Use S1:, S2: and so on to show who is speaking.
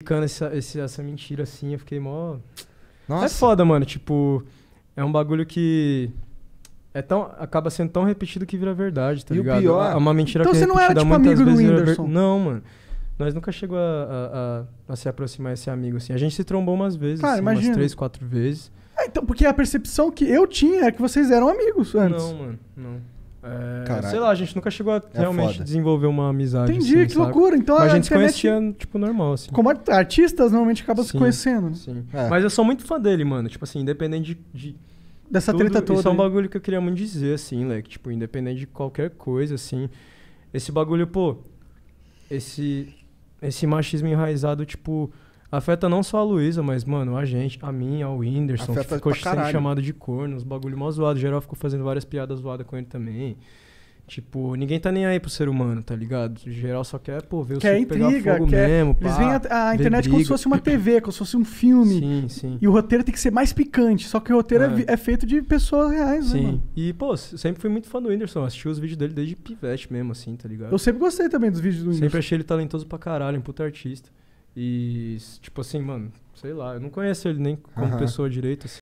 S1: ficando essa, essa mentira assim, eu fiquei mó. Nossa. É foda, mano. Tipo, é um bagulho que. É tão, acaba sendo tão repetido que vira verdade, tá e ligado? O pior... É uma mentira então que Então você não era tipo amigo do Whindersson? Ver... Não, mano. Nós nunca chegou a, a, a, a se aproximar esse amigo, assim. A gente se trombou umas vezes, Cara, assim, umas três, quatro vezes. É, então, porque a percepção
S2: que eu tinha é que vocês eram amigos antes. Não,
S1: mano, não. É, sei lá, a gente nunca chegou a é realmente foda. desenvolver uma amizade. Entendi, assim, que sabe? loucura. Então Mas a gente internet... se conhecia,
S2: tipo, normal, assim. Como artistas, normalmente acabam sim, se conhecendo. Né? Sim. É. Mas
S1: eu sou muito fã dele, mano. Tipo assim, independente de. de Dessa tudo, treta toda. Isso é um bagulho que eu queria muito dizer, assim, like Tipo, independente de qualquer coisa, assim. Esse bagulho, pô. Esse. Esse machismo enraizado, tipo Afeta não só a Luísa, mas, mano, a gente, a mim, ao Whindersson, Afeta que ficou sendo chamado de corno, os bagulho mó zoado. O geral ficou fazendo várias piadas zoadas com ele também. Tipo, ninguém tá nem aí pro ser humano, tá ligado? O geral só quer, pô, ver o quer intriga, pegar fogo quer... mesmo, pá, Eles veem a, a internet briga. como se fosse uma
S2: TV, como se fosse um filme. Sim, sim. E o roteiro tem que ser mais picante, só que o roteiro é, é, é
S1: feito de pessoas reais, né, sim. né, mano? E, pô, sempre fui muito fã do Whindersson, assisti os vídeos dele desde pivete mesmo, assim, tá ligado? Eu sempre gostei também dos vídeos do Whindersson. Sempre achei ele talentoso pra caralho, um puta artista. E, tipo assim, mano, sei lá, eu não conheço ele nem como pessoa direito, assim.